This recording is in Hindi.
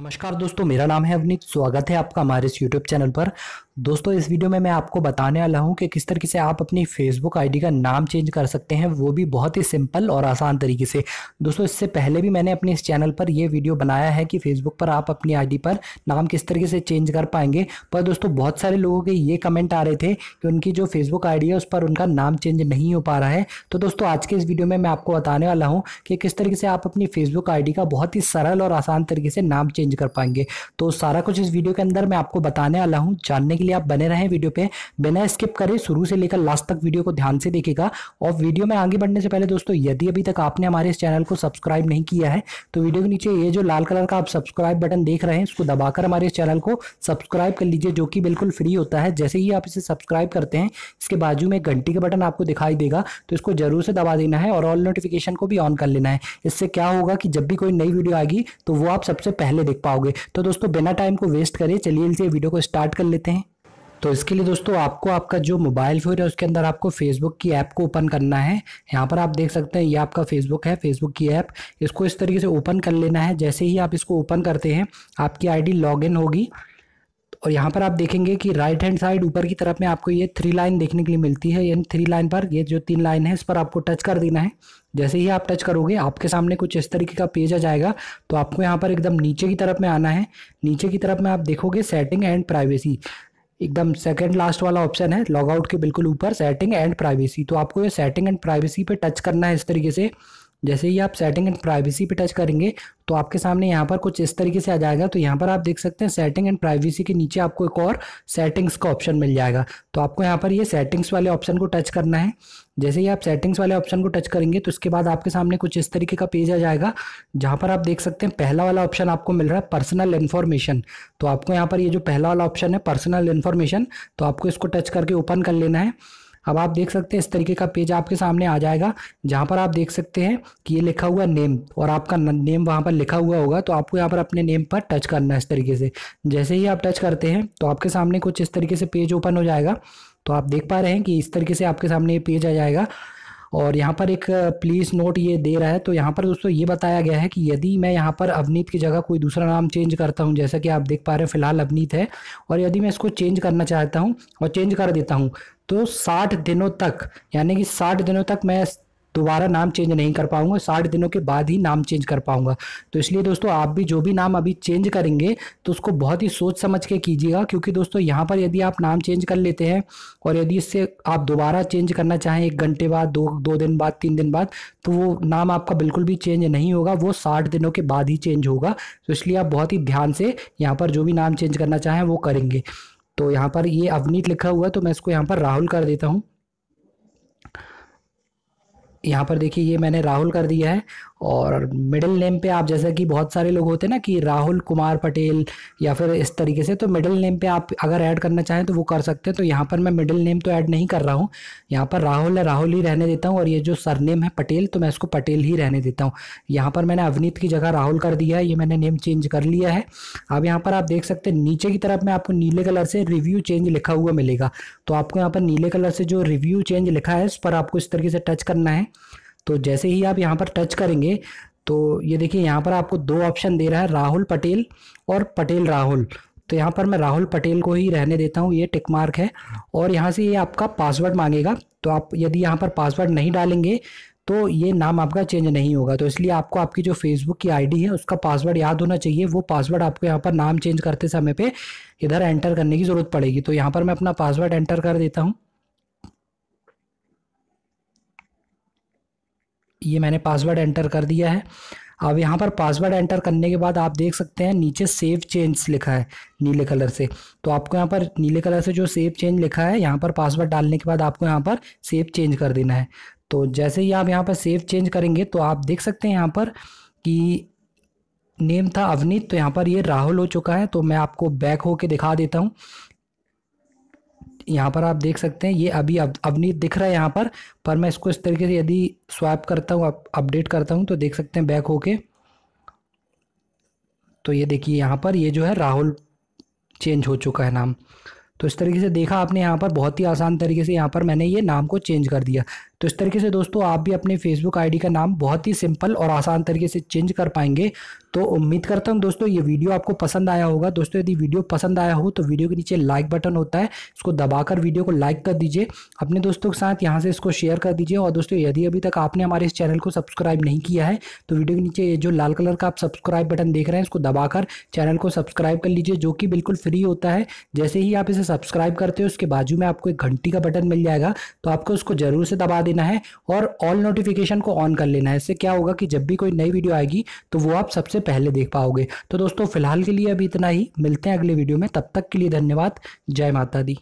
नमस्कार दोस्तों मेरा नाम है अवनीत स्वागत है आपका हमारे इस यूट्यूब चैनल पर दोस्तों इस वीडियो में मैं आपको बताने वाला हूं कि किस तरीके से आप अपनी फेसबुक आईडी का नाम चेंज कर सकते हैं वो भी बहुत ही सिंपल और आसान तरीके से दोस्तों इससे पहले भी मैंने अपने इस चैनल पर यह वीडियो बनाया है कि फेसबुक पर आप अपनी आई पर नाम किस तरीके से चेंज कर पाएंगे पर दोस्तों बहुत सारे लोगों के ये कमेंट आ रहे थे कि उनकी जो फेसबुक आई है उस पर उनका नाम चेंज नहीं हो पा रहा है तो दोस्तों आज के इस वीडियो में मैं आपको बताने वाला हूँ कि किस तरीके से आप अपनी फेसबुक आई का बहुत ही सरल और आसान तरीके से नाम चेंज चेंज कर पाएंगे तो सारा कुछ इस वीडियो के अंदर मैं आपको बताने वाला हूँ जानने के लिए आप बने रहें वीडियो पे बिना स्किप करें शुरू से लेकर लास्ट तक वीडियो को ध्यान से देखेगा और वीडियो में आगे बढ़ने से पहले दोस्तों यदि अभी तक आपने हमारे इस चैनल को सब्सक्राइब नहीं किया है तो वीडियो के नीचे ये जो लाल कलर का आप सब्सक्राइब बटन देख रहे हैं उसको दबाकर हमारे इस चैनल को सब्सक्राइब कर लीजिए जो कि बिल्कुल फ्री होता है जैसे ही आप इसे सब्सक्राइब करते हैं इसके बाजू में घंटी का बटन आपको दिखाई देगा तो इसको जरूर से दबा देना है और ऑल नोटिफिकेशन को भी ऑन कर लेना है इससे क्या होगा कि जब भी कोई नई वीडियो आएगी तो वो आप सबसे पहले देख देख पाओगे तो दोस्तों बिना टाइम को वेस्ट करें चलिए इसे वीडियो को स्टार्ट कर लेते हैं तो इसके लिए दोस्तों आपको आपका जो मोबाइल फ़ोन है उसके अंदर आपको फेसबुक की ऐप को ओपन करना है यहाँ पर आप देख सकते हैं ये आपका फेसबुक है फेसबुक की ऐप इसको इस तरीके से ओपन कर लेना है जैसे ही आप इसको ओपन करते हैं आपकी आईडी लॉगिन होगी और यहाँ पर आप देखेंगे कि राइट हैंड साइड ऊपर की तरफ में आपको ये थ्री लाइन देखने के लिए मिलती है यानी थ्री लाइन पर ये जो तीन लाइन है इस पर आपको टच कर देना है जैसे ही आप टच करोगे आपके सामने कुछ इस तरीके का पेज आ जाएगा तो आपको यहाँ पर एकदम नीचे की तरफ में आना है नीचे की तरफ में आप देखोगे सेटिंग एंड प्राइवेसी एकदम सेकेंड लास्ट वाला ऑप्शन है लॉग आउट के बिल्कुल ऊपर सेटिंग एंड प्राइवेसी तो आपको ये सेटिंग एंड प्राइवेसी पर टच करना है इस तरीके से जैसे ही आप सेटिंग एंड प्राइवेसी पे टच करेंगे तो आपके सामने यहाँ पर कुछ इस तरीके से आ जाएगा तो यहाँ पर आप देख सकते हैं सेटिंग एंड प्राइवेसी के नीचे आपको एक और सेटिंग्स का ऑप्शन मिल जाएगा तो आपको यहाँ पर ये यह सेटिंग्स वाले ऑप्शन को टच करना है जैसे ही आप सेटिंग्स वाले ऑप्शन को टच करेंगे तो उसके बाद आपके सामने कुछ इस तरीके का पेज आ जाएगा जहाँ पर आप देख सकते हैं पहला वाला ऑप्शन आपको मिल रहा है पर्सनल इन्फॉर्मेशन तो आपको यहाँ पर ये यह जो पहला वाला ऑप्शन है पर्सनल इन्फॉर्मेशन तो आपको इसको टच करके ओपन कर लेना है अब आप देख सकते हैं इस तरीके का पेज आपके सामने आ जाएगा जहाँ पर आप देख सकते हैं कि ये लिखा हुआ नेम और आपका नेम वहाँ पर लिखा हुआ होगा तो आपको यहाँ पर अपने नेम पर टच करना है इस तरीके से जैसे ही आप टच करते हैं तो आपके सामने कुछ इस तरीके से पेज ओपन हो जाएगा तो आप देख पा रहे हैं कि इस तरीके से आपके सामने ये पेज आ जाएगा और यहाँ पर एक प्लीज़ नोट ये दे रहा है तो यहाँ पर दोस्तों ये बताया गया है कि यदि मैं यहाँ पर अवनीत की जगह कोई दूसरा नाम चेंज करता हूँ जैसा कि आप देख पा रहे हैं फिलहाल अवनीत है और यदि मैं इसको चेंज करना चाहता हूँ और चेंज कर देता हूँ तो 60 दिनों तक यानी कि 60 दिनों तक मैं दोबारा नाम चेंज नहीं कर पाऊंगा साठ दिनों के बाद ही नाम चेंज कर पाऊंगा तो इसलिए दोस्तों आप भी जो भी नाम अभी चेंज करेंगे तो उसको बहुत ही सोच समझ के कीजिएगा क्योंकि दोस्तों यहाँ पर यदि आप नाम चेंज कर लेते हैं और यदि इससे आप दोबारा चेंज करना चाहें एक घंटे बाद दो दो दिन बाद तीन दिन बाद तो वो नाम आपका बिल्कुल भी चेंज नहीं होगा वो साठ दिनों के बाद ही चेंज होगा तो इसलिए आप बहुत ही ध्यान से यहाँ पर जो भी नाम चेंज करना चाहें वो करेंगे तो यहाँ पर ये अवनीत लिखा हुआ है तो मैं इसको यहाँ पर राहुल कर देता हूँ यहाँ पर देखिए ये मैंने राहुल कर दिया है और मिडिल नेम पे आप जैसे कि बहुत सारे लोग होते हैं ना कि राहुल कुमार पटेल या फिर इस तरीके से तो मिडिल नेम पे आप अगर ऐड करना चाहें तो वो कर सकते हैं तो यहाँ पर मैं मिडिल नेम तो ऐड नहीं कर रहा हूँ यहाँ पर राहुल है राहुल ही रहने देता हूँ और ये जो सरनेम है पटेल तो मैं इसको पटेल ही रहने देता हूँ यहाँ पर मैंने अवनीत की जगह राहुल कर दिया है ये मैंने नेम चेंज कर लिया है अब यहाँ पर आप देख सकते हैं नीचे की तरफ में आपको नीले कलर से रिव्यू चेंज लिखा हुआ मिलेगा तो आपको यहाँ पर नीले कलर से जो रिव्यू चेंज लिखा है उस पर आपको इस तरीके से टच करना है तो जैसे ही आप यहाँ पर टच करेंगे तो ये देखिए यहाँ पर आपको दो ऑप्शन दे रहा है राहुल पटेल और पटेल राहुल तो यहाँ पर मैं राहुल पटेल को ही रहने देता हूँ ये टिक मार्क है और यहाँ से ये आपका पासवर्ड मांगेगा तो आप यदि यहाँ पर पासवर्ड नहीं डालेंगे तो ये नाम आपका चेंज नहीं होगा तो इसलिए आपको आपकी जो फेसबुक की आईडी है उसका पासवर्ड याद होना चाहिए वो पासवर्ड आपको यहाँ पर नाम चेंज करते समय पे इधर एंटर करने की ज़रूरत पड़ेगी तो यहाँ पर मैं अपना पासवर्ड एंटर कर देता हूँ ये मैंने पासवर्ड एंटर कर दिया है अब यहाँ पर पासवर्ड एंटर करने के बाद आप देख सकते हैं नीचे सेव चेंज लिखा है नीले कलर से तो आपको यहाँ पर नीले कलर से जो सेव चेंज लिखा है यहाँ पर पासवर्ड डालने के बाद आपको यहाँ पर सेव चेंज कर देना है तो जैसे ही आप यहाँ पर सेव चेंज करेंगे तो आप देख सकते हैं यहाँ पर कि नेम था अवनीत तो यहाँ पर ये राहुल हो चुका है तो मैं आपको बैक हो के दिखा देता हूँ यहाँ पर आप देख सकते हैं ये अभी अब अवनीत दिख रहा है यहाँ पर पर मैं इसको इस तरीके से यदि स्वैप करता हूँ अपडेट करता हूँ तो देख सकते हैं बैक होके तो ये देखिए यहाँ पर ये जो है राहुल चेंज हो चुका है नाम तो इस तरीके से देखा आपने यहाँ पर बहुत ही आसान तरीके से यहाँ पर मैंने ये नाम को चेंज कर दिया तो इस तरीके से दोस्तों आप भी अपने फेसबुक आईडी का नाम बहुत ही सिंपल और आसान तरीके से चेंज कर पाएंगे तो उम्मीद करता हूँ दोस्तों ये वीडियो आपको पसंद आया होगा दोस्तों यदि वीडियो पसंद आया हो तो वीडियो के नीचे लाइक बटन होता है इसको दबाकर वीडियो को लाइक कर दीजिए अपने दोस्तों के साथ यहाँ से इसको शेयर कर दीजिए और दोस्तों यदि अभी तक आपने हमारे इस चैनल को सब्सक्राइब नहीं किया है तो वीडियो के नीचे ये जो लाल कलर का आप सब्सक्राइब बटन देख रहे हैं इसको दबाकर चैनल को सब्सक्राइब कर लीजिए जो कि बिल्कुल फ्री होता है जैसे ही आप इसे सब्सक्राइब करते हो उसके बाजू में आपको एक घंटी का बटन मिल जाएगा तो आपको उसको जरूर से दबा देना है और ऑल नोटिफिकेशन को ऑन कर लेना है इससे क्या होगा कि जब भी कोई नई वीडियो आएगी तो वो आप सबसे पहले देख पाओगे तो दोस्तों फिलहाल के लिए अभी इतना ही मिलते हैं अगले वीडियो में तब तक के लिए धन्यवाद जय माता दी